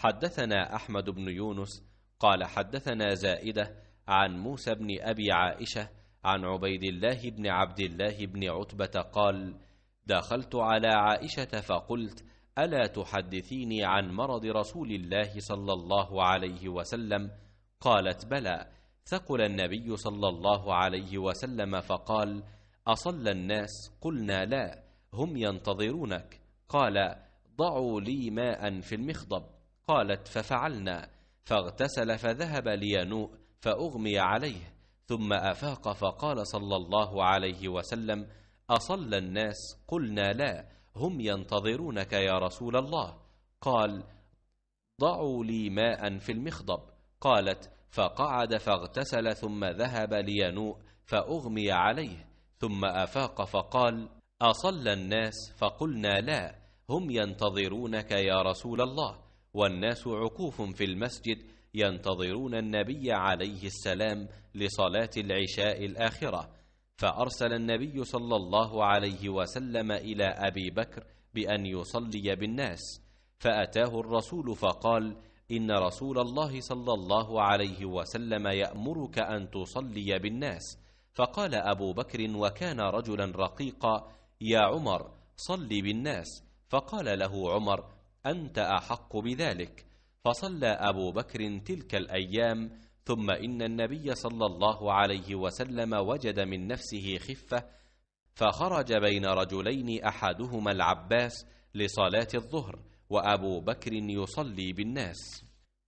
حدثنا أحمد بن يونس قال حدثنا زائدة عن موسى بن أبي عائشة عن عبيد الله بن عبد الله بن عتبة قال دخلت على عائشة فقلت ألا تحدثيني عن مرض رسول الله صلى الله عليه وسلم قالت بلى ثقل النبي صلى الله عليه وسلم فقال أصلى الناس قلنا لا هم ينتظرونك قال ضعوا لي ماء في المخضب قالت ففعلنا فاغتسل فذهب لينوء فأغمي عليه ثم أفاق فقال صلى الله عليه وسلم أصلى الناس قلنا لا هم ينتظرونك يا رسول الله قال ضعوا لي ماء في المخضب قالت فقعد فاغتسل ثم ذهب لينوء فأغمي عليه ثم أفاق فقال أصلى الناس فقلنا لا هم ينتظرونك يا رسول الله والناس عكوف في المسجد ينتظرون النبي عليه السلام لصلاه العشاء الاخره فارسل النبي صلى الله عليه وسلم الى ابي بكر بان يصلي بالناس فاتاه الرسول فقال ان رسول الله صلى الله عليه وسلم يامرك ان تصلي بالناس فقال ابو بكر وكان رجلا رقيقا يا عمر صل بالناس فقال له عمر أنت أحق بذلك فصلى أبو بكر تلك الأيام ثم إن النبي صلى الله عليه وسلم وجد من نفسه خفة فخرج بين رجلين أحدهما العباس لصلاة الظهر وأبو بكر يصلي بالناس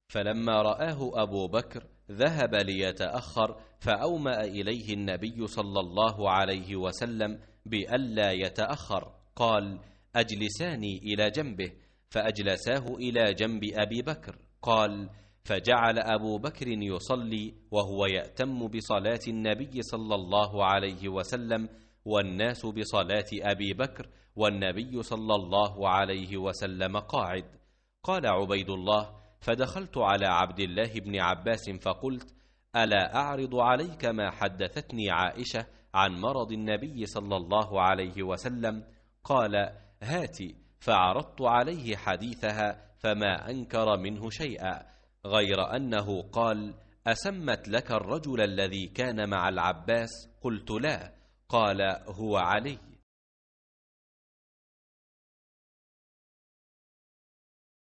فلما رآه أبو بكر ذهب ليتأخر فأومأ إليه النبي صلى الله عليه وسلم بألا يتأخر قال أجلساني إلى جنبه فأجلساه إلى جنب أبي بكر قال فجعل أبو بكر يصلي وهو يأتم بصلاة النبي صلى الله عليه وسلم والناس بصلاة أبي بكر والنبي صلى الله عليه وسلم قاعد قال عبيد الله فدخلت على عبد الله بن عباس فقلت ألا أعرض عليك ما حدثتني عائشة عن مرض النبي صلى الله عليه وسلم قال هاتي فعرضت عليه حديثها فما انكر منه شيئا غير انه قال اسمت لك الرجل الذي كان مع العباس قلت لا قال هو علي